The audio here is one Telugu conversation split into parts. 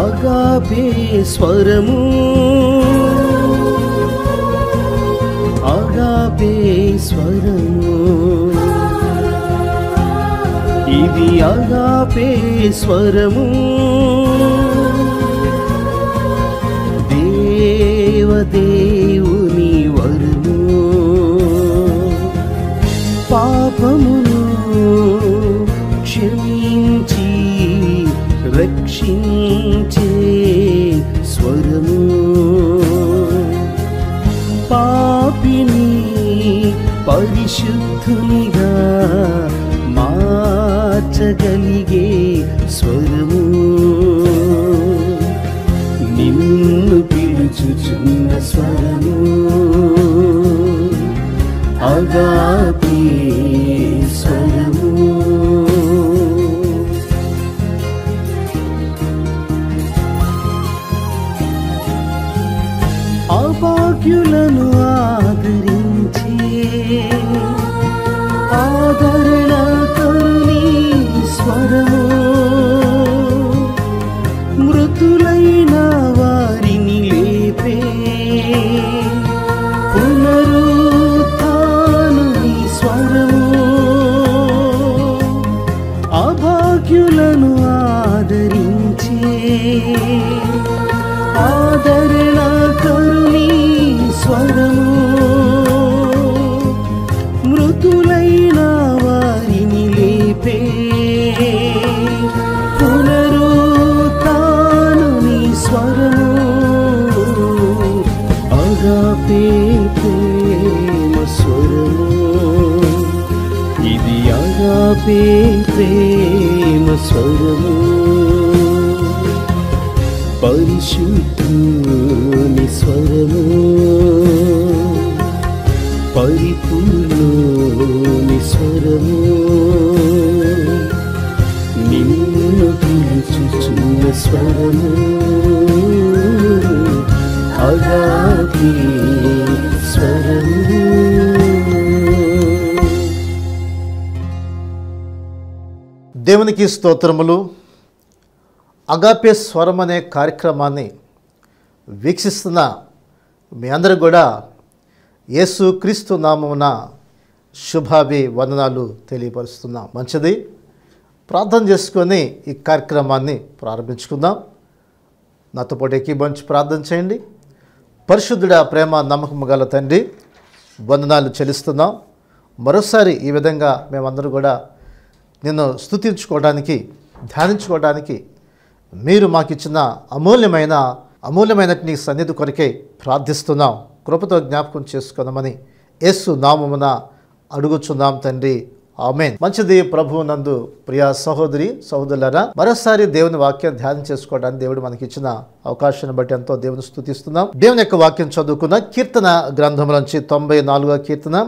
ఆగాపే స్వరము ఆగాపే స్వరము ఇది ఆగాపే స్వరము దేవదేవుని వరము పాపము రక్షించే స్వరము పాపిని పరిశుద్ధునిగా మార్చగలిగే స్వరము నిన్ను పిలుచుచున్న స్వరము అగాపే స్వరము వాక్యులను తెలిపే ప్రేమ స్వరము పరిశుద్ధుని స్వరము పరిపూర్ణోని స్వరము నిన్ను పిలుచుచున్న స్వరము అగా దేవునికి స్తోత్రములు అగాపే స్వరం అనే కార్యక్రమాన్ని వీక్షిస్తున్న మీ అందరూ కూడా యేసు క్రీస్తు నామమున శుభాభి వందనాలు తెలియపరుస్తున్నాం మంచిది ప్రార్థన చేసుకొని ఈ కార్యక్రమాన్ని ప్రారంభించుకుందాం నాతో పాటు ఎక్కిబంచి ప్రార్థన చేయండి పరిశుద్ధుడ ప్రేమ నమ్మకం గల తండ్రి వందనాలు చెల్లిస్తున్నాం మరోసారి ఈ విధంగా మేమందరూ కూడా నిన్ను స్థుతించుకోవడానికి ధ్యానించుకోవడానికి మీరు మాకు ఇచ్చిన అమూల్యమైన అమూల్యమైన నీ సన్నిధి కొరకే ప్రార్థిస్తున్నాం కృపతో జ్ఞాపకం చేసుకున్నామని యేసు నామమున అడుగుచున్నాం తండ్రి ఆమెన్ మంచిది ప్రభు నందు ప్రియ సహోదరి సహోదరులరా మరోసారి దేవుని వాక్యం ధ్యానం చేసుకోవడానికి దేవుడు మనకి ఇచ్చిన అవకాశాన్ని బట్టి ఎంతో దేవుని స్థుతిస్తున్నాం దేవుని యొక్క వాక్యం చదువుకున్న కీర్తన గ్రంథం నుంచి తొంభై నాలుగో కీర్తన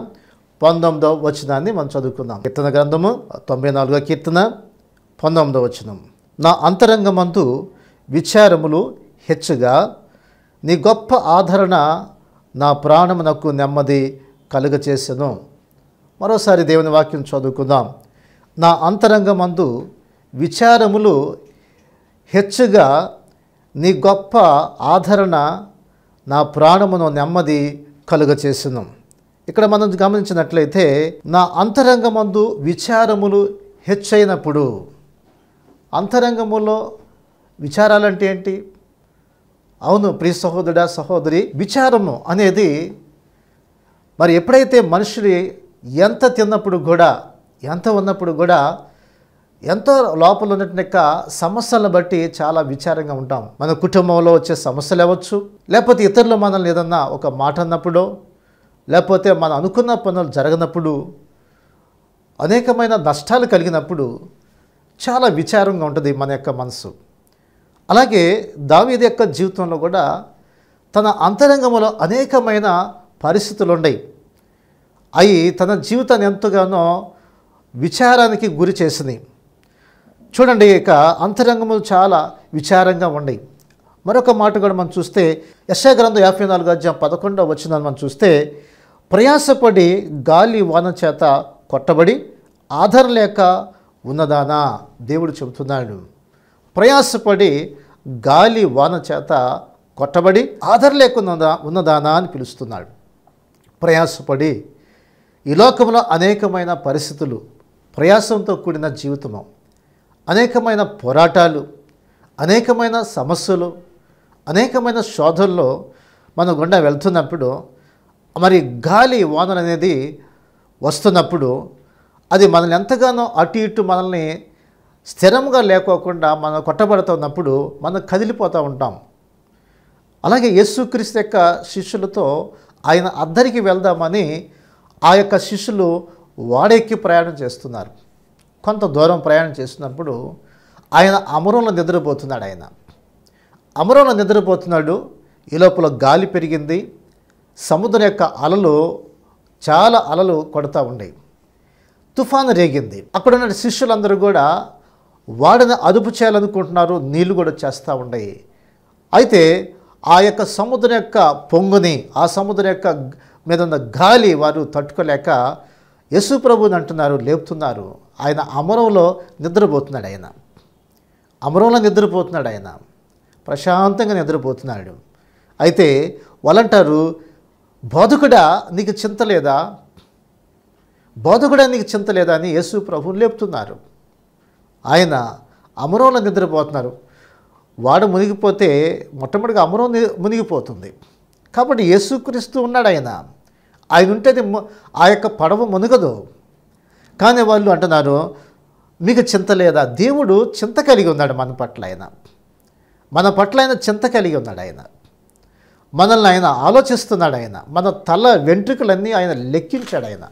పంతొమ్మిదవ వచనాన్ని మనం చదువుకుందాం కీర్తన గ్రంథము తొంభై నాలుగో కీర్తన పంతొమ్మిదవ వచనం నా అంతరంగమందు విచారములు హెచ్చుగా నీ గొప్ప ఆదరణ నా ప్రాణమునకు నెమ్మది కలుగచేసెను మరోసారి దేవుని వాక్యం చదువుకుందాం నా అంతరంగమందు విచారములు హెచ్చుగా నీ గొప్ప ఆదరణ నా ప్రాణమును నెమ్మది కలుగచేసెను ఇక్కడ మనం గమనించినట్లయితే నా అంతరంగమందు విచారములు హెచ్చైనప్పుడు అంతరంగములో విచారాలంటే ఏంటి అవును ప్రియ సహోదరుడ సహోదరి విచారము అనేది మరి ఎప్పుడైతే మనుషులు ఎంత తిన్నప్పుడు కూడా ఎంత ఉన్నప్పుడు కూడా ఎంతో లోపల ఉన్నట్టు యొక్క సమస్యలను బట్టి చాలా విచారంగా ఉంటాం మన కుటుంబంలో వచ్చే సమస్యలు అవ్వచ్చు లేకపోతే ఇతరులు మనల్ని ఏదన్నా ఒక మాట అన్నప్పుడో లేకపోతే మనం అనుకున్న పనులు జరగనప్పుడు అనేకమైన నష్టాలు కలిగినప్పుడు చాలా విచారంగా ఉంటుంది మన యొక్క మనసు అలాగే దావీది యొక్క జీవితంలో కూడా తన అంతరంగంలో అనేకమైన పరిస్థితులు ఉన్నాయి అవి తన జీవితాన్ని ఎంతగానో విచారానికి గురి చేసినాయి చూడండి ఇక అంతరంగములు చాలా విచారంగా ఉన్నాయి మరొక మాట కూడా మనం చూస్తే యశా గ్రంథం యాభై నాలుగు అధ్యాయం పదకొండవ వచ్చిందని మనం చూస్తే ప్రయాసపడి గాలి వాన చేత కొట్టబడి ఆధార లేక ఉన్నదానా దేవుడు చెబుతున్నాడు ప్రయాసపడి గాలి వాన చేత కొట్టబడి లేక లేకున్నదా ఉన్నదానా అని పిలుస్తున్నాడు ప్రయాసపడి ఈ లోకంలో అనేకమైన పరిస్థితులు ప్రయాసంతో కూడిన జీవితము అనేకమైన పోరాటాలు అనేకమైన సమస్యలు అనేకమైన శోధల్లో మన గుండా వెళ్తున్నప్పుడు మరి గాలి వానర్ అనేది వస్తున్నప్పుడు అది మనల్ని ఎంతగానో అటు ఇటు మనల్ని స్థిరంగా లేకోకుండా మనం కొట్టబడుతున్నప్పుడు మనం కదిలిపోతూ ఉంటాం అలాగే యేసుక్రీస్తు యొక్క శిష్యులతో ఆయన అద్దరికి వెళ్దామని ఆ యొక్క శిష్యులు వాడెక్కి ప్రయాణం చేస్తున్నారు కొంత దూరం ప్రయాణం చేస్తున్నప్పుడు ఆయన అమరంలో నిద్రపోతున్నాడు ఆయన అమరంలో నిద్రపోతున్నాడు ఈ లోపల గాలి పెరిగింది సముద్రం యొక్క అలలు చాలా అలలు కొడతా ఉండే తుఫాను రేగింది అక్కడున్న శిష్యులందరూ కూడా వాడిని అదుపు చేయాలనుకుంటున్నారు నీళ్లు కూడా చేస్తూ ఉండే అయితే ఆ యొక్క సముద్రం యొక్క పొంగుని ఆ సముద్రం యొక్క మీద ఉన్న గాలి వారు తట్టుకోలేక యశు ప్రభుని అంటున్నారు లేపుతున్నారు ఆయన అమరంలో నిద్రపోతున్నాడు ఆయన అమరంలో నిద్రపోతున్నాడు ఆయన ప్రశాంతంగా నిద్రపోతున్నాడు అయితే వాళ్ళంటారు బోధకుడా నీకు చింత లేదా బోధకుడా నీకు చింత లేదా అని యేసు ప్రభువుని లేపుతున్నారు ఆయన అమరంలో నిద్రపోతున్నారు వాడు మునిగిపోతే మొట్టమొదటిగా అమరం మునిగిపోతుంది కాబట్టి యేసుక్రీస్తు ఉన్నాడు ఆయన ఆయన ఉంటే ఆ యొక్క పడవ మునగదు కానీ వాళ్ళు అంటున్నారు మీకు చింత లేదా దేవుడు చింత కలిగి ఉన్నాడు మన పట్ల ఆయన మన పట్ల ఆయన చింత కలిగి ఉన్నాడు ఆయన మనల్ని ఆయన ఆలోచిస్తున్నాడు ఆయన మన తల వెంట్రుకలన్నీ ఆయన లెక్కించాడు ఆయన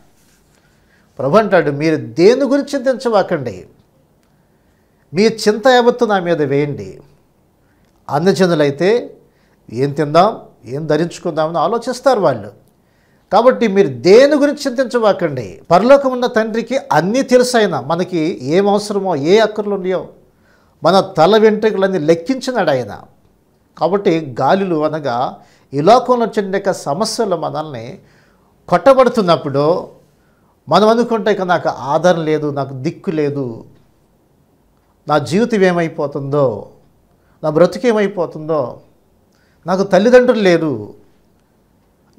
ప్రభు అంటాడు మీరు దేని గురించి చింతించవాకండి మీ చింత యావత్తు నా మీద వేయండి అన్నజనులైతే ఏం తిందాం ఏం ధరించుకుందామని ఆలోచిస్తారు వాళ్ళు కాబట్టి మీరు దేని గురించి చింతించవాకండి పరలోకం ఉన్న తండ్రికి అన్నీ తెలుసైనా మనకి ఏం అవసరమో ఏ అక్కర్లు ఉన్నాయో మన తల వెంట్రుకలన్నీ లెక్కించినాడు ఆయన కాబట్టి గాలులు అనగా ఈ లోకంలో వచ్చిన యొక్క సమస్యలు మనల్ని కొట్టబడుతున్నప్పుడు మనం అనుకుంటే ఇక నాకు ఆదరణ లేదు నాకు దిక్కు లేదు నా జీవితం ఏమైపోతుందో నా బ్రతుకు ఏమైపోతుందో నాకు తల్లిదండ్రులు లేరు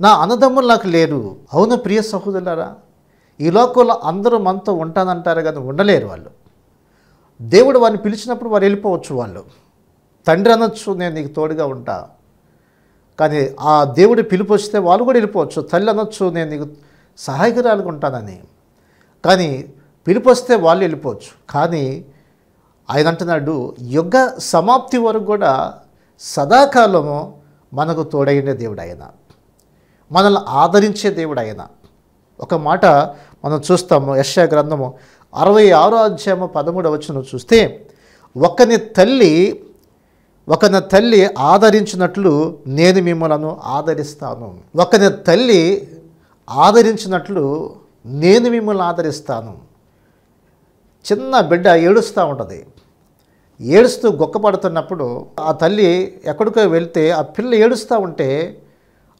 నా అన్నదమ్ములు నాకు లేరు అవును ప్రియ సహోదరులారా ఈ లోకంలో అందరూ మనతో ఉంటానంటారు కానీ ఉండలేరు వాళ్ళు దేవుడు వారిని పిలిచినప్పుడు వారు వెళ్ళిపోవచ్చు వాళ్ళు తండ్రి అనొచ్చు నేను నీకు తోడుగా ఉంటా కానీ ఆ దేవుడి పిలుపు వస్తే వాళ్ళు కూడా వెళ్ళిపోవచ్చు తల్లి అనొచ్చు నేను నీకు సహాయకురాలుగా ఉంటానని కానీ పిలుపు వస్తే వాళ్ళు వెళ్ళిపోవచ్చు కానీ ఆయన అంటున్నాడు యుగ సమాప్తి వరకు కూడా సదాకాలము మనకు తోడైన దేవుడు ఆయన మనల్ని ఆదరించే దేవుడు ఆయన ఒక మాట మనం చూస్తాము యశా గ్రంథము అరవై ఆరో అధ్యాయము పదమూడవచ్చును వచ్చిన చూస్తే ఒకని తల్లి ఒకని తల్లి ఆదరించినట్లు నేను మిమ్మలను ఆదరిస్తాను ఒకని తల్లి ఆదరించినట్లు నేను మిమ్మల్ని ఆదరిస్తాను చిన్న బిడ్డ ఏడుస్తూ ఉంటుంది ఏడుస్తూ గొక్కపడుతున్నప్పుడు ఆ తల్లి ఎక్కడికో వెళ్తే ఆ పిల్ల ఏడుస్తూ ఉంటే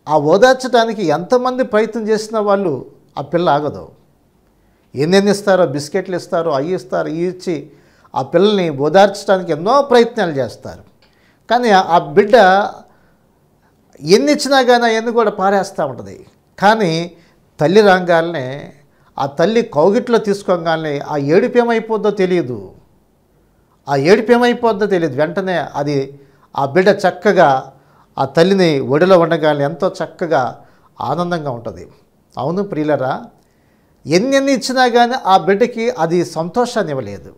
ఆ ఓదార్చడానికి ఎంతమంది ప్రయత్నం చేసిన వాళ్ళు ఆ పిల్ల ఆగదు ఎన్నెన్ని ఇస్తారో బిస్కెట్లు ఇస్తారో అవి ఇస్తారు ఇచ్చి ఆ పిల్లల్ని ఓదార్చడానికి ఎన్నో ప్రయత్నాలు చేస్తారు కానీ ఆ బిడ్డ ఎన్ని ఇచ్చినా కానీ అవన్నీ కూడా పారేస్తూ ఉంటుంది కానీ తల్లి రాగానే ఆ తల్లి కౌగిట్లో తీసుకోగానే ఆ ఏడుపు ఏమైపోద్దో తెలియదు ఆ ఏడుపు ఏమైపోద్దో తెలియదు వెంటనే అది ఆ బిడ్డ చక్కగా ఆ తల్లిని ఒడిలో ఉండగానే ఎంతో చక్కగా ఆనందంగా ఉంటుంది అవును ప్రియులరా ఎన్ని ఎన్ని ఇచ్చినా కానీ ఆ బిడ్డకి అది సంతోషాన్ని ఇవ్వలేదు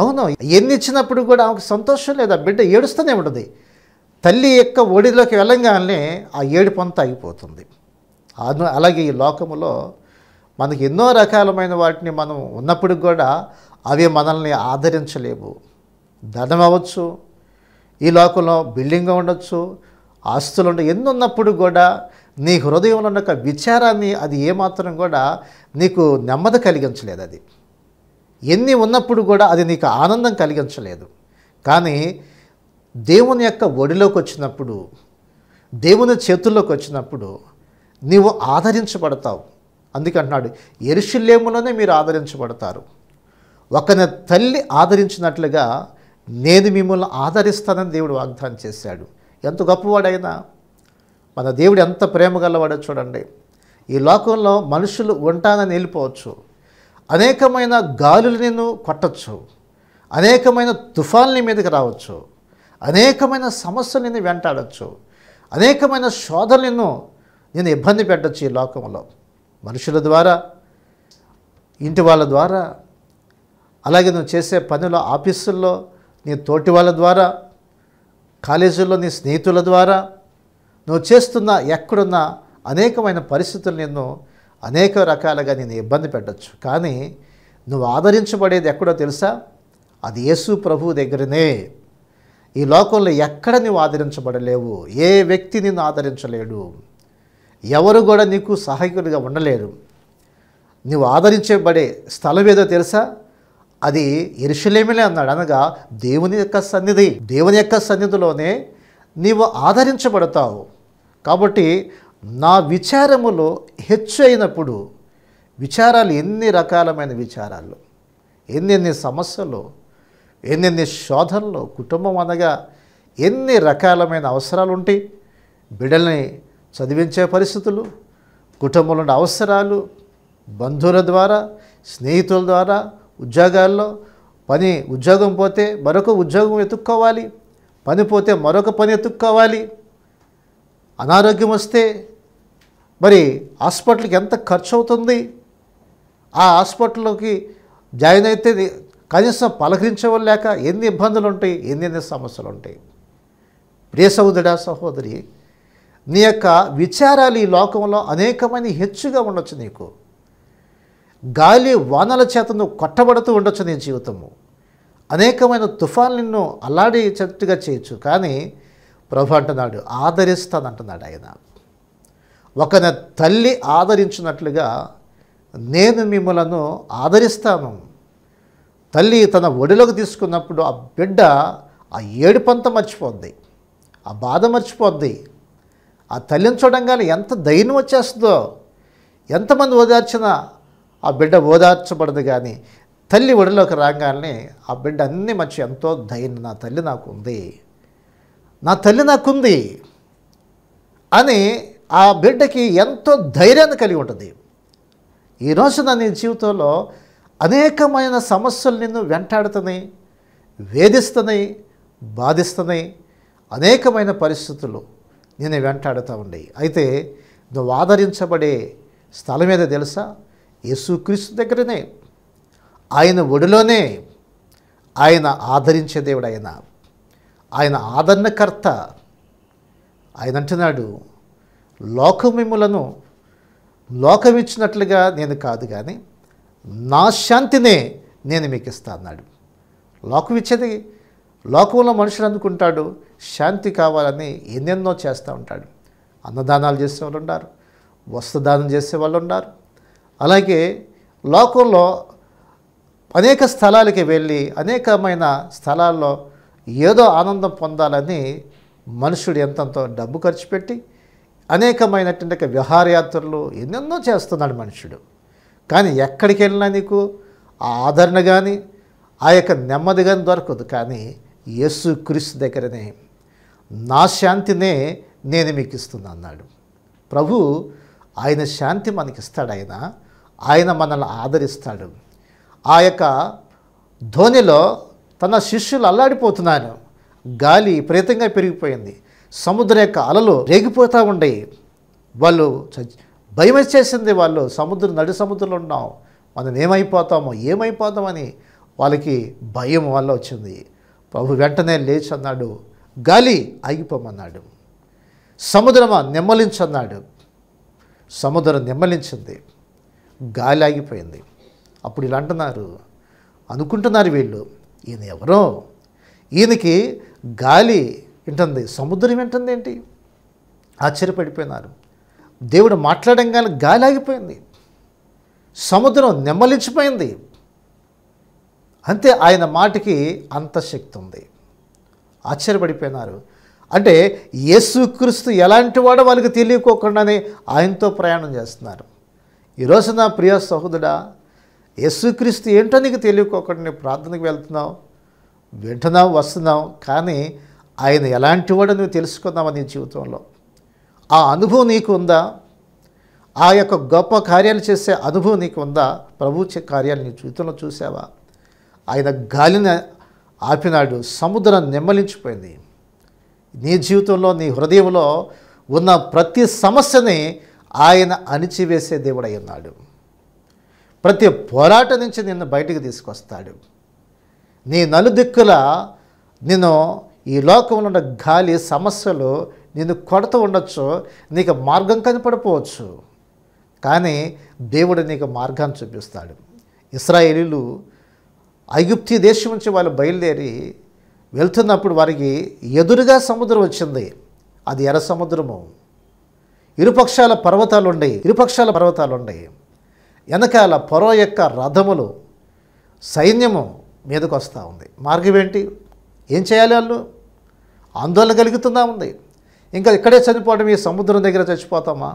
అవును ఎన్ని ఇచ్చినప్పుడు కూడా ఆమెకు సంతోషం లేదా ఆ బిడ్డ ఏడుస్తూనే ఉంటుంది తల్లి యొక్క ఒడిలోకి వెళ్ళంగానే ఆ ఏడుపంత అయిపోతుంది అను అలాగే ఈ లోకములో మనకి ఎన్నో రకాలమైన వాటిని మనం ఉన్నప్పుడు కూడా అవి మనల్ని ఆదరించలేవు ధనం అవ్వచ్చు ఈ లోకంలో బిల్డింగ్ ఉండొచ్చు ఆస్తులు ఉండ ఎన్ని ఉన్నప్పుడు కూడా నీ హృదయంలో ఉన్న విచారాన్ని అది ఏమాత్రం కూడా నీకు నెమ్మది కలిగించలేదు అది ఎన్ని ఉన్నప్పుడు కూడా అది నీకు ఆనందం కలిగించలేదు కానీ దేవుని యొక్క ఒడిలోకి వచ్చినప్పుడు దేవుని చేతుల్లోకి వచ్చినప్పుడు నీవు ఆదరించబడతావు అందుకంటున్నాడు ఎరుషులేములోనే మీరు ఆదరించబడతారు ఒకని తల్లి ఆదరించినట్లుగా నేను మిమ్మల్ని ఆదరిస్తానని దేవుడు వాగ్దానం చేశాడు ఎంత గొప్పవాడైనా మన దేవుడు ఎంత ప్రేమ గలవాడో చూడండి ఈ లోకంలో మనుషులు ఉంటానని వెళ్ళిపోవచ్చు అనేకమైన గాలులు నిన్ను కొట్టచ్చు అనేకమైన నీ మీదకి రావచ్చు అనేకమైన సమస్యలు నిన్ను వెంటాడచ్చు అనేకమైన శోధలు నిన్ను నేను ఇబ్బంది పెట్టచ్చు ఈ లోకంలో మనుషుల ద్వారా ఇంటి వాళ్ళ ద్వారా అలాగే నువ్వు చేసే పనుల ఆఫీసుల్లో నీ తోటి వాళ్ళ ద్వారా కాలేజీల్లో నీ స్నేహితుల ద్వారా నువ్వు చేస్తున్న ఎక్కడున్న అనేకమైన పరిస్థితులు నిన్ను అనేక రకాలుగా నేను ఇబ్బంది పెట్టచ్చు కానీ నువ్వు ఆదరించబడేది ఎక్కడో తెలుసా అది యేసు ప్రభు దగ్గరనే ఈ లోకంలో ఎక్కడ నువ్వు ఆదరించబడలేవు ఏ వ్యక్తి నిన్ను ఆదరించలేడు ఎవరు కూడా నీకు సహాయకుడిగా ఉండలేరు నువ్వు ఆదరించబడే స్థలం ఏదో తెలుసా అది ఇరుషులేమిలే అన్నాడు అనగా దేవుని యొక్క సన్నిధి దేవుని యొక్క సన్నిధిలోనే నీవు ఆదరించబడతావు కాబట్టి నా విచారములో హెచ్చు అయినప్పుడు విచారాలు ఎన్ని రకాలమైన విచారాలు ఎన్నెన్ని సమస్యలు ఎన్నెన్ని శోధనలు కుటుంబం అనగా ఎన్ని రకాలమైన అవసరాలు ఉంటాయి బిడ్డల్ని చదివించే పరిస్థితులు కుటుంబంలోని అవసరాలు బంధువుల ద్వారా స్నేహితుల ద్వారా ఉద్యోగాల్లో పని ఉద్యోగం పోతే మరొక ఉద్యోగం వెతుక్కోవాలి పని పోతే మరొక పని ఎత్తుక్కోవాలి అనారోగ్యం వస్తే మరి హాస్పిటల్కి ఎంత ఖర్చు అవుతుంది ఆ హాస్పిటల్లోకి జాయిన్ అయితే కనీసం పలకరించవలేక లేక ఎన్ని ఇబ్బందులు ఉంటాయి ఎన్ని సమస్యలు ఉంటాయి ప్రియ సహోదరా సహోదరి నీ యొక్క విచారాలు ఈ లోకంలో అనేకమైన హెచ్చుగా ఉండొచ్చు నీకు గాలి వానల చేత నువ్వు కొట్టబడుతూ ఉండొచ్చు నీ జీవితము అనేకమైన తుఫాన్లు నిన్ను అల్లాడి చెట్టుగా చేయొచ్చు కానీ ప్రభు అంటున్నాడు ఆదరిస్తానంటున్నాడు ఆయన ఒకన తల్లి ఆదరించినట్లుగా నేను మిమ్మలను ఆదరిస్తాను తల్లి తన ఒడిలోకి తీసుకున్నప్పుడు ఆ బిడ్డ ఆ ఏడుపంత మర్చిపోద్ది ఆ బాధ మర్చిపోద్ది ఆ తల్లిని చూడంగానే ఎంత ధైర్యం వచ్చేస్తుందో ఎంతమంది ఓదార్చినా ఆ బిడ్డ ఓదార్చబడదు కానీ తల్లి ఒడిలోకి రాగానే ఆ బిడ్డ అన్నీ మర్చి ఎంతో ధైర్యం నా తల్లి నాకు ఉంది నా తల్లి నాకుంది అని ఆ బిడ్డకి ఎంతో ధైర్యాన్ని కలిగి ఉంటుంది ఈరోజు నా నీ జీవితంలో అనేకమైన సమస్యలు నిన్ను వెంటాడుతున్నాయి వేధిస్తున్నాయి బాధిస్తున్నాయి అనేకమైన పరిస్థితులు నేను వెంటాడుతూ ఉన్నాయి అయితే నువ్వు ఆదరించబడే స్థలం ఏదో తెలుసా యేసుక్రీస్తు దగ్గరనే ఆయన ఒడిలోనే ఆయన ఆదరించే దేవుడు ఆయన ఆయన ఆదరణకర్త ఆయన అంటున్నాడు లోకమిములను లోకమిచ్చినట్లుగా నేను కాదు కానీ నా శాంతినే నేను మీకు ఇస్తా అన్నాడు లోకం ఇచ్చేది లోకంలో మనుషులు అనుకుంటాడు శాంతి కావాలని ఎన్నెన్నో చేస్తూ ఉంటాడు అన్నదానాలు చేసే వాళ్ళు ఉన్నారు వస్త్రదానం చేసే వాళ్ళు ఉన్నారు అలాగే లోకంలో అనేక స్థలాలకి వెళ్ళి అనేకమైన స్థలాల్లో ఏదో ఆనందం పొందాలని మనుషుడు ఎంతంతో డబ్బు ఖర్చు పెట్టి అనేకమైనటువంటి విహారయాత్రలు ఎన్నెన్నో చేస్తున్నాడు మనుషుడు కానీ ఎక్కడికి వెళ్ళినా నీకు ఆ ఆదరణ కానీ ఆ యొక్క నెమ్మది కానీ దొరకదు కానీ యేసు క్రీస్తు దగ్గరనే నా శాంతినే నేను మీకు ఇస్తున్నా అన్నాడు ప్రభు ఆయన శాంతి మనకిస్తాడు ఆయన ఆయన మనల్ని ఆదరిస్తాడు ఆ యొక్క ధోనిలో తన శిష్యులు అల్లాడిపోతున్నాను గాలి విపరీతంగా పెరిగిపోయింది సముద్రం యొక్క అలలు రేగిపోతూ ఉండేవి వాళ్ళు భయం వాళ్ళు సముద్రం నడి సముద్రంలో ఉన్నాం మనం ఏమైపోతామో ఏమైపోతామని వాళ్ళకి భయం వల్ల వచ్చింది ప్రభు వెంటనే లేచి అన్నాడు గాలి ఆగిపోమన్నాడు సముద్రమా నెమ్మలించన్నాడు సముద్రం నెమ్మలించింది గాలి ఆగిపోయింది అప్పుడు ఇలా అంటున్నారు అనుకుంటున్నారు వీళ్ళు ఈయన ఎవరో ఈయనకి గాలి వింటుంది సముద్రం వింటుంది ఏంటి ఆశ్చర్యపడిపోయినారు దేవుడు మాట్లాడంగానే గాలి ఆగిపోయింది సముద్రం నెమ్మలించిపోయింది అంతే ఆయన మాటకి అంత శక్తి ఉంది ఆశ్చర్యపడిపోయినారు అంటే యేసుక్రీస్తు ఎలాంటి వాడో వాళ్ళకి తెలియకోకుండానే ఆయనతో ప్రయాణం చేస్తున్నారు ఈరోజు నా ప్రియ సహోదరా యేసుక్రీస్తు ఏంటో నీకు తెలియకోకుండా ప్రార్థనకు వెళ్తున్నావు వింటున్నావు వస్తున్నావు కానీ ఆయన ఎలాంటి వాడు నువ్వు తెలుసుకున్నావా నీ జీవితంలో ఆ అనుభవం నీకు ఉందా ఆ యొక్క గొప్ప కార్యాలు చేసే అనుభవం నీకు ఉందా ప్రభు కార్యాలు నీ జీవితంలో చూసావా ఆయన గాలిని ఆపినాడు సముద్రం నిమ్మలించిపోయింది నీ జీవితంలో నీ హృదయంలో ఉన్న ప్రతి సమస్యని ఆయన అణిచివేసే దేవుడై ఉన్నాడు ప్రతి పోరాటం నుంచి నిన్ను బయటికి తీసుకొస్తాడు నీ నలుదిక్కుల నేను ఈ లోకంలో ఉన్న గాలి సమస్యలు నేను కొడుతూ ఉండొచ్చు నీకు మార్గం కనపడిపోవచ్చు కానీ దేవుడు నీకు మార్గాన్ని చూపిస్తాడు ఇస్రాయేలీలు ఐగుప్తి దేశం నుంచి వాళ్ళు బయలుదేరి వెళ్తున్నప్పుడు వారికి ఎదురుగా సముద్రం వచ్చింది అది ఎర్ర సముద్రము ఇరుపక్షాల పర్వతాలు ఉండే ఇరుపక్షాల పర్వతాలు ఉండే వెనకాల పొరో యొక్క రథములు సైన్యము మీదకు వస్తూ ఉంది మార్గం ఏంటి ఏం చేయాలి వాళ్ళు ఆందోళన కలుగుతుందా ఉంది ఇంకా ఇక్కడే చనిపోవడం ఈ సముద్రం దగ్గర చచ్చిపోతామా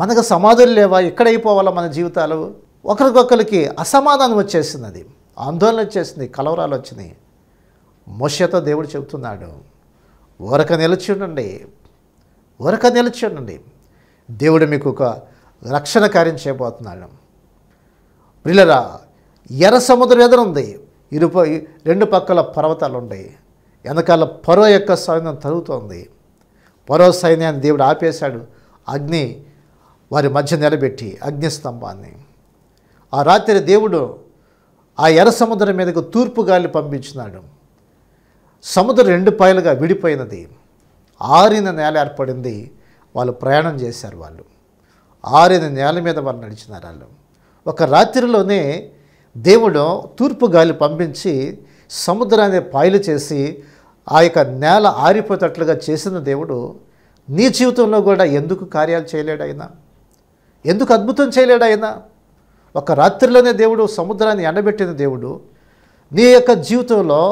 మనకు సమాధులు లేవా ఎక్కడైపోవాలా మన జీవితాలు ఒకరికొకరికి అసమాధానం వచ్చేసింది అది ఆందోళన వచ్చేసింది కలవరాలు వచ్చినాయి మోసతో దేవుడు చెబుతున్నాడు ఒరక నిలిచి ఉండండి ఒరక నిలిచి ఉండండి దేవుడు మీకు ఒక రక్షణ కార్యం చేయబోతున్నాడు ప్రిల్లరా ఎర్ర సముద్రం ఎదురుంది ఇరుప రెండు పక్కల పర్వతాలు ఉన్నాయి వెనకాల పరో యొక్క సైన్యం తరుగుతోంది పరో సైన్యాన్ని దేవుడు ఆపేశాడు అగ్ని వారి మధ్య నిలబెట్టి అగ్నిస్తంభాన్ని ఆ రాత్రి దేవుడు ఆ ఎర్ర సముద్రం మీదకు తూర్పు గాలి పంపించినాడు సముద్రం రెండు పాయలుగా విడిపోయినది ఆరిన నేల ఏర్పడింది వాళ్ళు ప్రయాణం చేశారు వాళ్ళు ఆరిన నేల మీద వాళ్ళు నడిచినారు వాళ్ళు ఒక రాత్రిలోనే దేవుడు తూర్పు గాలి పంపించి సముద్రాన్ని పాయలు చేసి ఆ యొక్క నేల ఆరిపోతట్లుగా చేసిన దేవుడు నీ జీవితంలో కూడా ఎందుకు కార్యాలు చేయలేడు ఆయన ఎందుకు అద్భుతం చేయలేడు ఆయన ఒక రాత్రిలోనే దేవుడు సముద్రాన్ని ఎండబెట్టిన దేవుడు నీ యొక్క జీవితంలో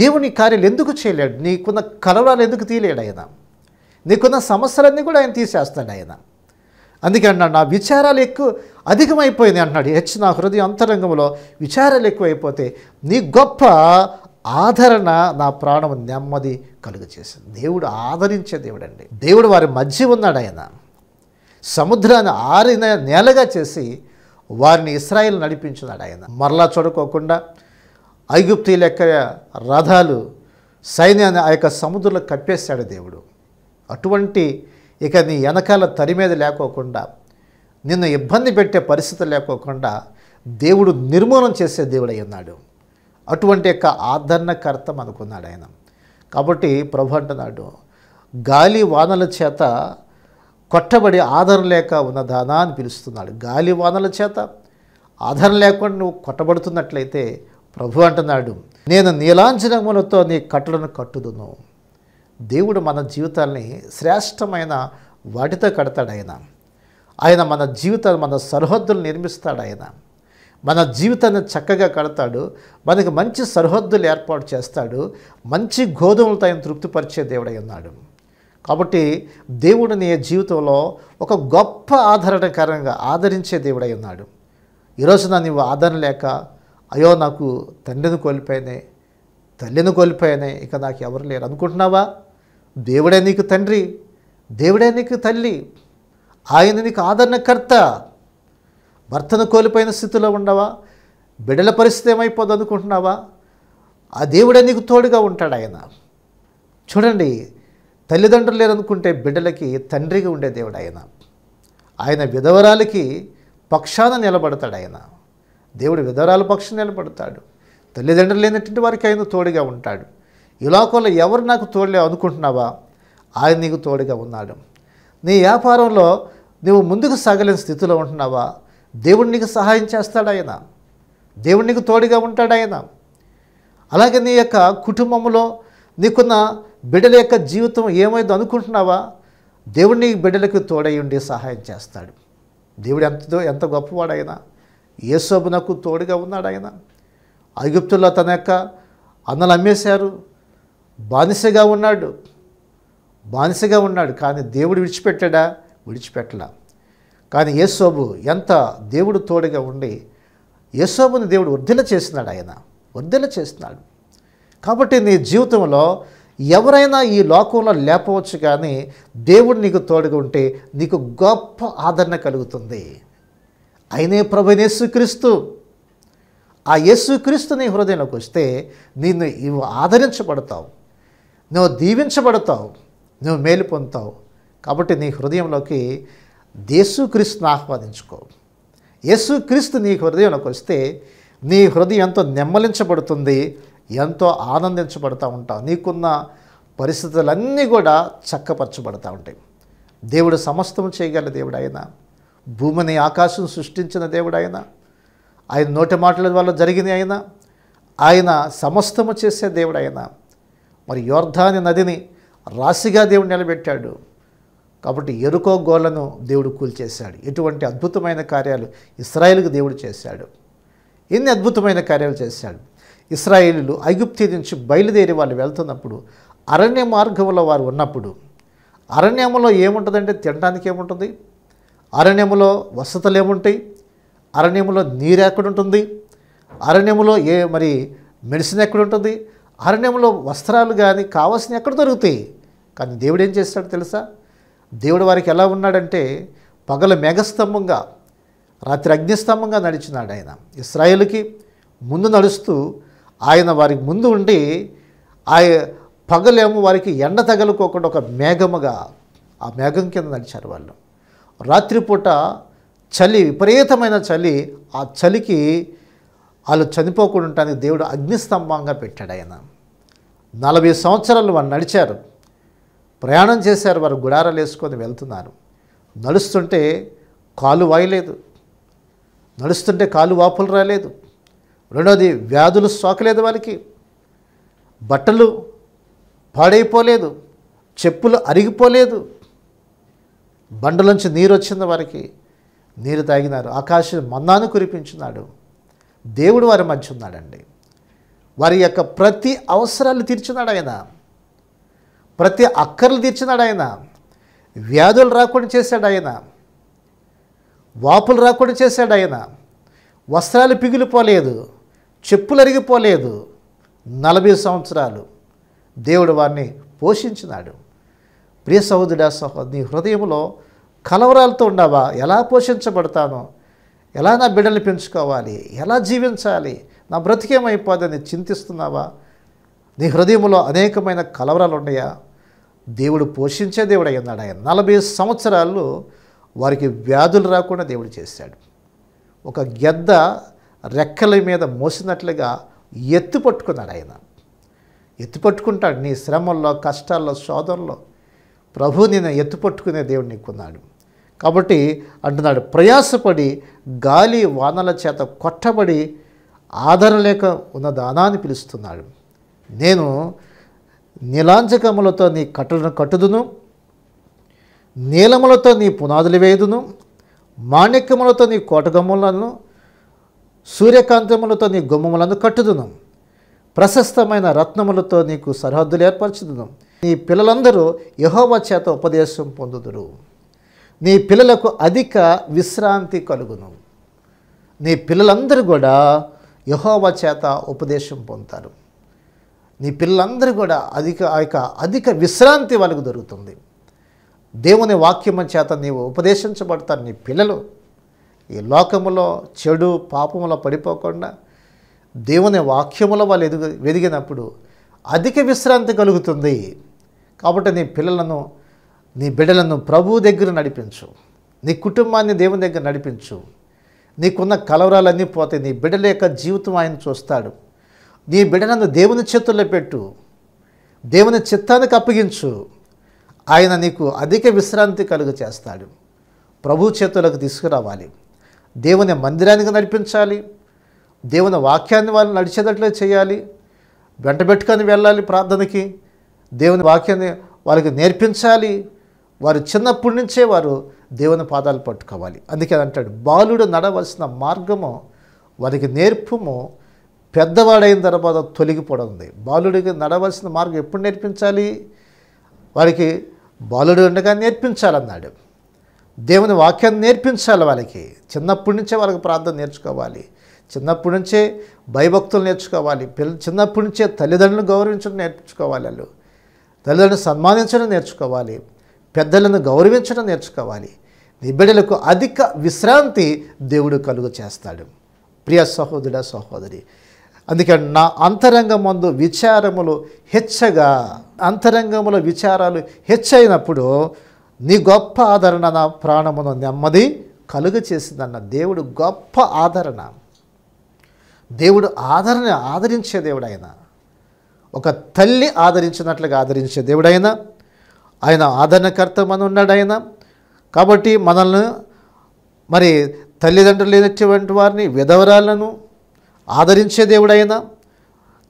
దేవుని కార్యాలు ఎందుకు చేయలేడు నీకున్న కలవరాలు ఎందుకు తీయలేడు ఆయన నీకున్న సమస్యలన్నీ కూడా ఆయన తీసేస్తాడు ఆయన అందుకే అన్నాడు నా విచారాలు ఎక్కువ అధికమైపోయింది అంటున్నాడు హెచ్ నా హృదయ అంతరంగంలో విచారాలు ఎక్కువైపోతే నీ గొప్ప ఆదరణ నా ప్రాణం నెమ్మది కలుగు చేసింది దేవుడు ఆదరించే దేవుడండి దేవుడు వారి మధ్య ఉన్నాడు ఆయన సముద్రాన్ని ఆరిన నేలగా చేసి వారిని ఇస్రాయిల్ నడిపించున్నాడు ఆయన మరలా చూడకోకుండా ఐగుప్తి లెక్క రథాలు సైన్యాన్ని ఆ యొక్క సముద్రంలో కప్పేశాడు దేవుడు అటువంటి ఇక నీ వెనకాల మీద లేకోకుండా నిన్ను ఇబ్బంది పెట్టే పరిస్థితి లేకోకుండా దేవుడు నిర్మూలన చేసే దేవుడై ఉన్నాడు అటువంటి యొక్క ఆదరణకర్త అనుకున్నాడు ఆయన కాబట్టి ప్రభు అంటున్నాడు గాలి వానల చేత కొట్టబడి ఆదరణ లేక ఉన్నదానా అని పిలుస్తున్నాడు గాలి వానల చేత ఆదరణ లేకుండా నువ్వు కొట్టబడుతున్నట్లయితే ప్రభు అంటున్నాడు నేను నీలాంఛనములతో నీ కట్టలను కట్టుదును దేవుడు మన జీవితాల్ని శ్రేష్టమైన వాటితో కడతాడు ఆయన ఆయన మన జీవితాలు మన సరిహద్దులు నిర్మిస్తాడు ఆయన మన జీవితాన్ని చక్కగా కడతాడు మనకి మంచి సరిహద్దులు ఏర్పాటు చేస్తాడు మంచి గోధుమలతో ఆయన తృప్తిపరిచే దేవుడై ఉన్నాడు కాబట్టి దేవుడు నీ జీవితంలో ఒక గొప్ప ఆదరణకరంగా ఆదరించే దేవుడై ఉన్నాడు ఈరోజు నన్ను ఆదరణ లేక అయ్యో నాకు తండ్రిని కోల్పోయినాయి తల్లిని కోల్పోయినాయి ఇక నాకు ఎవరు లేరు అనుకుంటున్నావా దేవుడే నీకు తండ్రి దేవుడే నీకు తల్లి ఆయన నీకు ఆదరణకర్త భర్తను కోల్పోయిన స్థితిలో ఉండవా బిడల పరిస్థితి ఏమైపోదు అనుకుంటున్నావా ఆ దేవుడే నీకు తోడుగా ఉంటాడు ఆయన చూడండి తల్లిదండ్రులు లేరనుకుంటే బిడ్డలకి తండ్రిగా ఉండే దేవుడు ఆయన ఆయన విధవరాలకి పక్షాన నిలబడతాడు ఆయన దేవుడు విధవరాల పక్షాన నిలబడతాడు తల్లిదండ్రులు లేనటువంటి వారికి ఆయన తోడుగా ఉంటాడు ఈ లోకంలో ఎవరు నాకు తోడులే అనుకుంటున్నావా ఆయన నీకు తోడుగా ఉన్నాడు నీ వ్యాపారంలో నువ్వు ముందుకు సాగలేని స్థితిలో ఉంటున్నావా దేవుడు నీకు సహాయం చేస్తాడు ఆయన దేవుడు నీకు తోడుగా ఉంటాడు ఆయన అలాగే నీ యొక్క కుటుంబంలో నీకున్న బిడ్డల యొక్క జీవితం ఏమైందో అనుకుంటున్నావా దేవుడు నీ బిడ్డలకు తోడై ఉండి సహాయం చేస్తాడు దేవుడు ఎంతదో ఎంత గొప్పవాడైనా నాకు తోడుగా ఉన్నాడు ఆయన ఐగుప్తుల్లో తన యొక్క అన్నలు అమ్మేశారు బానిసగా ఉన్నాడు బానిసగా ఉన్నాడు కానీ దేవుడు విడిచిపెట్టాడా విడిచిపెట్టలా కానీ యేసోబు ఎంత దేవుడు తోడుగా ఉండి యేసోబుని దేవుడు వర్ధిల చేసినాడు ఆయన వర్ధిల చేస్తున్నాడు కాబట్టి నీ జీవితంలో ఎవరైనా ఈ లోకంలో లేపవచ్చు కానీ దేవుడు నీకు తోడుగా ఉంటే నీకు గొప్ప ఆదరణ కలుగుతుంది అయినే ప్రభు యేసుక్రీస్తు ఆ యేసుక్రీస్తు నీ హృదయంలోకి వస్తే నిన్ను ఆదరించబడతావు నువ్వు దీవించబడతావు నువ్వు మేలు పొందుతావు కాబట్టి నీ హృదయంలోకి యేసుక్రీస్తుని ఆహ్వానించుకో యేసుక్రీస్తు నీ హృదయంలోకి వస్తే నీ హృదయం ఎంతో నెమ్మలించబడుతుంది ఎంతో ఆనందించబడుతూ ఉంటావు నీకున్న పరిస్థితులన్నీ కూడా చక్కపరచబడతా ఉంటాయి దేవుడు సమస్తం చేయగల దేవుడు ఆయన భూమిని ఆకాశం సృష్టించిన దేవుడు ఆయన ఆయన నోటి మాటల వల్ల జరిగినాయన ఆయన ఆయన సమస్తము చేసే దేవుడు అయినా మరి యోర్ధాని నదిని రాశిగా దేవుడు నిలబెట్టాడు కాబట్టి ఎరుకో గోలను దేవుడు కూల్చేశాడు ఇటువంటి అద్భుతమైన కార్యాలు ఇస్రాయేల్కి దేవుడు చేశాడు ఎన్ని అద్భుతమైన కార్యాలు చేశాడు ఇస్రాయేలీలు ఐగుప్తి నుంచి బయలుదేరి వాళ్ళు వెళ్తున్నప్పుడు అరణ్య మార్గంలో వారు ఉన్నప్పుడు అరణ్యములో ఏముంటుందంటే తినడానికి ఏముంటుంది అరణ్యములో వసతులు ఏముంటాయి అరణ్యములో నీరు ఎక్కడుంటుంది అరణ్యములో ఏ మరి మెడిసిన్ ఎక్కడుంటుంది అరణ్యంలో వస్త్రాలు కానీ కావాల్సిన ఎక్కడ దొరుకుతాయి కానీ దేవుడు ఏం చేస్తాడు తెలుసా దేవుడు వారికి ఎలా ఉన్నాడంటే పగల మేఘస్తంభంగా రాత్రి అగ్నిస్తంభంగా నడిచినాడు ఆయన ఇస్రాయేల్కి ముందు నడుస్తూ ఆయన వారికి ముందు ఉండి ఆయ పగలేమో వారికి ఎండ తగలుకోకుండా ఒక మేఘముగా ఆ మేఘం కింద నడిచారు వాళ్ళు రాత్రిపూట చలి విపరీతమైన చలి ఆ చలికి వాళ్ళు చనిపోకుండా ఉండటానికి దేవుడు అగ్నిస్తంభంగా పెట్టాడు ఆయన నలభై సంవత్సరాలు వారు నడిచారు ప్రయాణం చేశారు వారు గుడారాలు వేసుకొని వెళ్తున్నారు నడుస్తుంటే కాలు వాయలేదు నడుస్తుంటే కాలు వాపులు రాలేదు రెండోది వ్యాధులు సోకలేదు వాళ్ళకి బట్టలు పాడైపోలేదు చెప్పులు అరిగిపోలేదు బండలోంచి నీరు వచ్చింది వారికి నీరు తాగినారు ఆకాశం మన్నాను కురిపించినాడు దేవుడు వారి మధ్య ఉన్నాడండి వారి యొక్క ప్రతి అవసరాలు తీర్చున్నాడు ఆయన ప్రతి అక్కర్లు తీర్చున్నాడు ఆయన వ్యాధులు రాకుండా చేశాడు ఆయన వాపులు రాకుండా చేశాడు ఆయన వస్త్రాలు పిగిలిపోలేదు చెప్పులు అరిగిపోలేదు నలభై సంవత్సరాలు దేవుడు వారిని పోషించినాడు ప్రియ సహోదరుడా సహోదరి నీ హృదయంలో కలవరాలతో ఉండవా ఎలా పోషించబడతానో ఎలా నా బిడ్డల్ని పెంచుకోవాలి ఎలా జీవించాలి నా బ్రతికేమైపోదని చింతిస్తున్నావా నీ హృదయంలో అనేకమైన కలవరాలు ఉన్నాయా దేవుడు పోషించే దేవుడు ఉన్నాడు ఆయన నలభై సంవత్సరాలు వారికి వ్యాధులు రాకుండా దేవుడు చేశాడు ఒక గెద్ద రెక్కల మీద మోసినట్లుగా ఎత్తు పట్టుకున్నాడు ఆయన ఎత్తు పట్టుకుంటాడు నీ శ్రమల్లో కష్టాల్లో శోధనలో ప్రభు నేను ఎత్తు పట్టుకునే దేవుడు నీకున్నాడు కాబట్టి అంటున్నాడు ప్రయాసపడి గాలి వానల చేత కొట్టబడి ఆదరణ లేక ఉన్న దానాన్ని అని పిలుస్తున్నాడు నేను నీలాంజకములతో నీ కట్టలను కట్టుదును నీలములతో నీ పునాదులు వేయుదును మాణిక్యములతో నీ కోటగమ్ములను సూర్యకాంతములతో నీ గుమ్మములను కట్టుదును ప్రశస్తమైన రత్నములతో నీకు సరిహద్దులు ఏర్పరచుదును నీ పిల్లలందరూ యహోవ చేత ఉపదేశం పొందుదురు నీ పిల్లలకు అధిక విశ్రాంతి కలుగును నీ పిల్లలందరూ కూడా యహోవ చేత ఉపదేశం పొందుతారు నీ పిల్లలందరూ కూడా అధిక ఆ యొక్క అధిక విశ్రాంతి వాళ్ళకు దొరుకుతుంది దేవుని వాక్యం చేత నీవు ఉపదేశించబడతారు నీ పిల్లలు ఈ లోకములో చెడు పాపములో పడిపోకుండా దేవుని వాక్యములో వాళ్ళు ఎదుగు అధిక విశ్రాంతి కలుగుతుంది కాబట్టి నీ పిల్లలను నీ బిడ్డలను ప్రభు దగ్గర నడిపించు నీ కుటుంబాన్ని దేవుని దగ్గర నడిపించు నీకున్న కలవరాలన్నీ పోతే నీ బిడ్డల యొక్క జీవితం ఆయన చూస్తాడు నీ బిడ్డలను దేవుని చేతుల్లో పెట్టు దేవుని చిత్తానికి అప్పగించు ఆయన నీకు అధిక విశ్రాంతి కలుగు చేస్తాడు ప్రభు చేతులకు తీసుకురావాలి దేవుని మందిరానికి నడిపించాలి దేవుని వాక్యాన్ని వాళ్ళు నడిచేటట్లు చేయాలి వెంటబెట్టుకొని వెళ్ళాలి ప్రార్థనకి దేవుని వాక్యాన్ని వాళ్ళకి నేర్పించాలి వారు చిన్నప్పటి నుంచే వారు దేవుని పాదాలు పట్టుకోవాలి అందుకే అంటాడు బాలుడు నడవలసిన మార్గము వారికి నేర్పము పెద్దవాడైన తర్వాత తొలగిపోవడం ఉంది బాలుడికి నడవలసిన మార్గం ఎప్పుడు నేర్పించాలి వారికి బాలుడు ఉండగా నేర్పించాలన్నాడు దేవుని వాక్యాన్ని నేర్పించాలి వాళ్ళకి చిన్నప్పటి నుంచే వాళ్ళకి ప్రార్థన నేర్చుకోవాలి చిన్నప్పటి నుంచే భయభక్తులు నేర్చుకోవాలి పిల్ల చిన్నప్పటి నుంచే తల్లిదండ్రులు గౌరవించడం నేర్చుకోవాలి వాళ్ళు తల్లిదండ్రులు సన్మానించడం నేర్చుకోవాలి పెద్దలను గౌరవించడం నేర్చుకోవాలి నీ బిడ్డలకు అధిక విశ్రాంతి దేవుడు కలుగు చేస్తాడు ప్రియ సహోదరుడ సహోదరి అందుకే నా అంతరంగమందు విచారములు హెచ్చగా అంతరంగముల విచారాలు హెచ్చైనప్పుడు నీ గొప్ప ఆదరణ నా ప్రాణమును నెమ్మది కలుగు చేసిందన్న దేవుడు గొప్ప ఆదరణ దేవుడు ఆదరణ ఆదరించే దేవుడైన ఒక తల్లి ఆదరించినట్లుగా ఆదరించే దేవుడైనా ఆయన ఆదరణకర్త మన ఉన్నాడు ఆయన కాబట్టి మనల్ని మరి తల్లిదండ్రులు లేనటువంటి వారిని విధవరాలను ఆదరించే దేవుడైన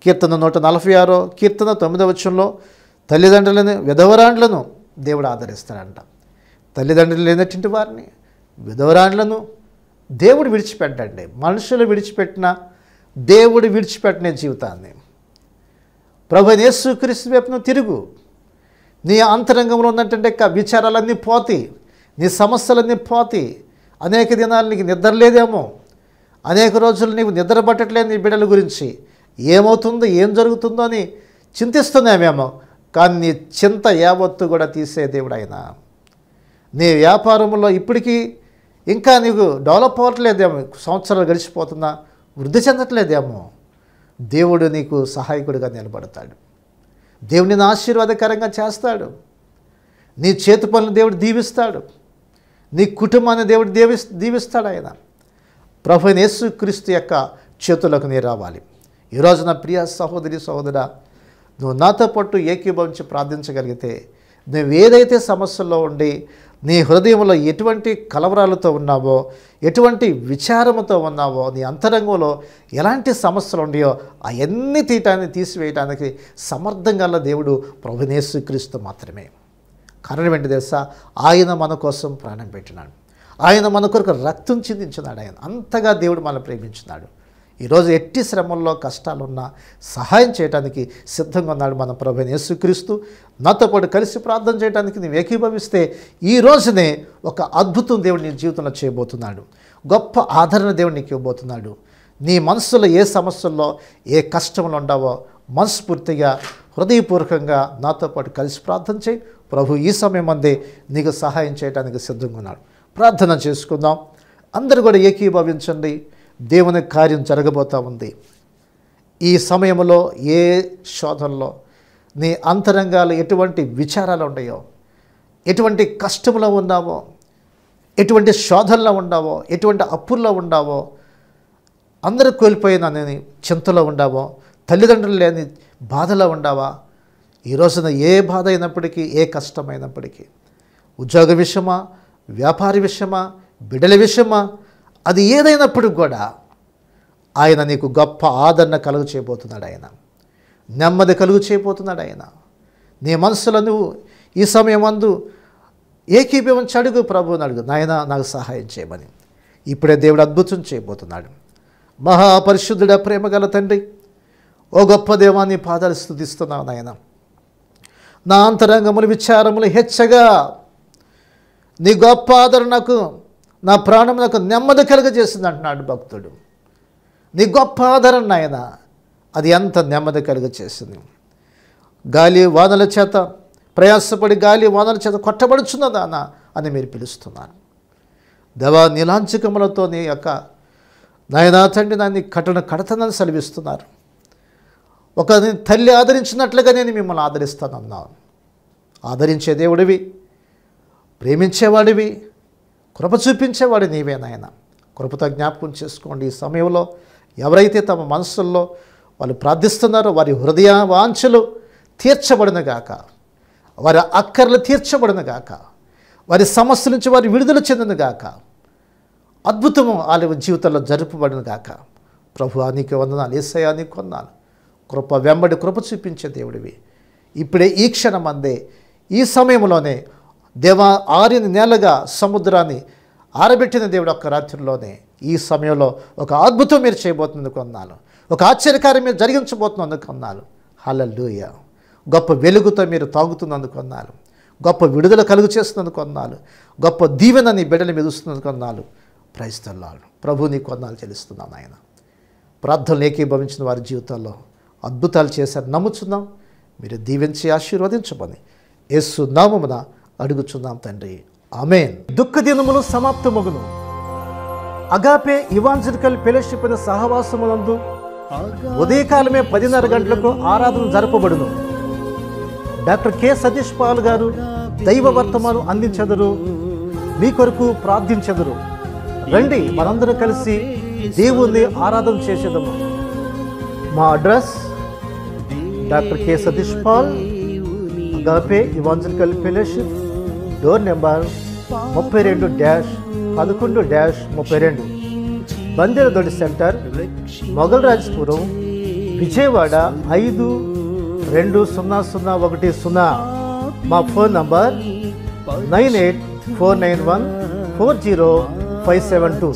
కీర్తన నూట నలభై ఆరో కీర్తన తొమ్మిదవ వచ్చంలో తల్లిదండ్రులను విధవరాండ్లను దేవుడు ఆదరిస్తాడంట తల్లిదండ్రులు లేనటువంటి వారిని విధవరాండ్లను దేవుడు విడిచిపెట్టండి మనుషులు విడిచిపెట్టిన దేవుడు విడిచిపెట్టిన జీవితాన్ని ప్రభు నేసు క్రీస్తు వైపును తిరుగు నీ అంతరంగంలో ఉన్నటువంటి యొక్క విచారాలన్నీ పోతాయి నీ సమస్యలన్నీ పోతాయి అనేక దినాలు నీకు నిద్రలేదేమో అనేక రోజులు నీకు నిద్ర పట్టట్లేదు నీ బిడ్డల గురించి ఏమవుతుందో ఏం జరుగుతుందో అని చింతిస్తున్నామేమో కానీ నీ చింత యావత్తు కూడా తీసే దేవుడు ఆయన నీ వ్యాపారంలో ఇప్పటికీ ఇంకా నీకు డెవలప్ అవ్వట్లేదేమో సంవత్సరాలు గడిచిపోతున్నా వృద్ధి చెందట్లేదేమో దేవుడు నీకు సహాయకుడిగా నిలబడతాడు దేవుని ఆశీర్వాదకరంగా చేస్తాడు నీ చేతి పనులు దేవుడు దీవిస్తాడు నీ కుటుంబాన్ని దేవుడు దీవి దీవిస్తాడు ఆయన ప్రభు యేసు క్రీస్తు యొక్క చేతులకు నీ రావాలి ఈరోజు నా ప్రియ సహోదరి సహోదర నువ్వు నాతో పట్టు ఏకీభవించి ప్రార్థించగలిగితే నువ్వేదైతే సమస్యల్లో ఉండి నీ హృదయంలో ఎటువంటి కలవరాలతో ఉన్నావో ఎటువంటి విచారముతో ఉన్నావో నీ అంతరంగంలో ఎలాంటి సమస్యలు ఉన్నాయో అవన్నీ తీయటాన్ని తీసివేయటానికి సమర్థంగా గల దేవుడు ప్రభునేశ్వరీక్రీస్తు మాత్రమే కారణం ఏంటి తెలుసా ఆయన మన కోసం ప్రాణం పెట్టినాడు ఆయన మన కొరకు రక్తం చిందించినాడు ఆయన అంతగా దేవుడు మనం ప్రేమించినాడు ఈరోజు ఎట్టి శ్రమల్లో కష్టాలున్నా సహాయం చేయడానికి సిద్ధంగా ఉన్నాడు మన ప్రభుని యేసుక్రీస్తు నాతో పాటు కలిసి ప్రార్థన చేయడానికి నీవు ఏకీభవిస్తే ఈ రోజునే ఒక అద్భుతం దేవుడు నీ జీవితంలో చేయబోతున్నాడు గొప్ప ఆదరణ దేవుడు నీకు ఇవ్వబోతున్నాడు నీ మనసులో ఏ సమస్యల్లో ఏ కష్టములు ఉండవో మనస్ఫూర్తిగా హృదయపూర్వకంగా నాతో పాటు కలిసి ప్రార్థన చేయి ప్రభు ఈ సమయం అందే నీకు సహాయం చేయడానికి సిద్ధంగా ఉన్నాడు ప్రార్థన చేసుకుందాం అందరు కూడా ఏకీభవించండి దేవుని కార్యం జరగబోతూ ఉంది ఈ సమయంలో ఏ శోధనలో నీ అంతరంగాలు ఎటువంటి విచారాలు ఉన్నాయో ఎటువంటి కష్టంలో ఉన్నావో ఎటువంటి శోధనలో ఉన్నావో ఎటువంటి అప్పుల్లో ఉన్నావో అందరూ కోల్పోయిన నేను చింతలో ఉండావో తల్లిదండ్రులు లేని బాధలో ఉండావా ఈ రోజున ఏ బాధ అయినప్పటికీ ఏ కష్టమైనప్పటికీ ఉద్యోగ విషయమా వ్యాపార విషయమా బిడ్డల విషయమా అది ఏదైనప్పటికి కూడా ఆయన నీకు గొప్ప ఆదరణ కలుగు చేయబోతున్నాడు ఆయన నెమ్మది కలుగు చేయబోతున్నాడు ఆయన నీ మనసులో నువ్వు ఈ సమయం అందు ఏకీభవించి అడుగు ప్రభువుని అడుగు నాయన నాకు సహాయం చేయమని ఇప్పుడే దేవుడు అద్భుతం చేయబోతున్నాడు మహాపరిశుద్ధుడ గల తండ్రి ఓ గొప్ప దేవాన్ని పాదాలు స్థుతిస్తున్నావు నాయన నా అంతరంగములు విచారములు హెచ్చగా నీ గొప్ప ఆదరణకు నా ప్రాణం నాకు నెమ్మది కలుగజేసింది అంటున్నాడు భక్తుడు నీ గొప్ప ఆదరణ ఆయన అది ఎంత నెమ్మది కలుగజేసింది గాలి వానల చేత ప్రయాసపడి గాలి వానల చేత కొట్టబడుచున్నదా అని మీరు పిలుస్తున్నారు దేవా నీలాంచకములతో నీ యొక్క నాయనా తండ్రి దాన్ని కటన కడతనని సెలవిస్తున్నారు ఒక తల్లి ఆదరించినట్లుగా నేను మిమ్మల్ని ఆదరిస్తానన్నాను ఆదరించే దేవుడివి ప్రేమించేవాడివి కృప చూపించేవాడు నీవేనాయన కృపతో జ్ఞాపకం చేసుకోండి ఈ సమయంలో ఎవరైతే తమ మనసుల్లో వాళ్ళు ప్రార్థిస్తున్నారో వారి హృదయ వాంఛలు తీర్చబడినగాక వారి అక్కర్లు తీర్చబడినగాక వారి సమస్యల నుంచి వారి విడుదల చెందినగాక అద్భుతము వాళ్ళ జీవితంలో జరుపబడినగాక ప్రభు అనికి వందనాలు ఏసయా కొన్నాను కృప వెంబడి కృప చూపించే దేవుడివి ఇప్పుడే ఈ క్షణం అందే ఈ సమయంలోనే దేవ ఆరిన నేలగా సముద్రాన్ని ఆరబెట్టిన దేవుడు ఒక్క రాత్రిలోనే ఈ సమయంలో ఒక అద్భుతం మీరు చేయబోతున్నందుకు అన్నాను ఒక ఆశ్చర్యకార్యం మీరు జరిగించబోతున్నందుకు అన్నాను హలలుయ గొప్ప వెలుగుతో మీరు తాగుతున్నందుకు అన్నాను గొప్ప విడుదల కలుగు చేస్తున్నందుకు అన్నాను గొప్ప దీవెన నీ బిడ్డలు మెదుస్తున్నందుకు అన్నాను ప్రైస్తున్నాను ప్రభు నీ కొన్నాళ్ళు చెల్లిస్తున్నాను ఆయన ప్రార్థనలు ఏకీభవించిన వారి జీవితాల్లో అద్భుతాలు చేశారు నమ్ముచున్నాం మీరు దీవించి ఆశీర్వదించమని ఎస్సు నామమున అడుగుచున్నాం తండ్రి ఆమెన్ దుఃఖ దినములు సమాప్తమగును అగాపే ఇవాంజలికల్ పిలషిపిన సహవాసములందు ఉదయకాలమే పదిన్నర గంటలకు ఆరాధన జరపబడును డాక్టర్ కె సతీష్ పాల్ గారు దైవ వర్తమానం అందించెదరు మీ కొరకు ప్రార్థించెదరు రండి మనందరూ కలిసి దేవుణ్ణి ఆరాధన చేసేదము మా address doctor K Satish Paul Agape Evangelical Fellowship door number ముప్పై రెండు డ్యాష్ పదకొండు డ్యాష్ ముప్పై రెండు బందేరదొడి సెంటర్ మొఘల్ రాజ్పురం విజయవాడ ఐదు రెండు సున్నా సున్నా ఒకటి సున్నా మా phone number nine eight four nine one four zero five seven two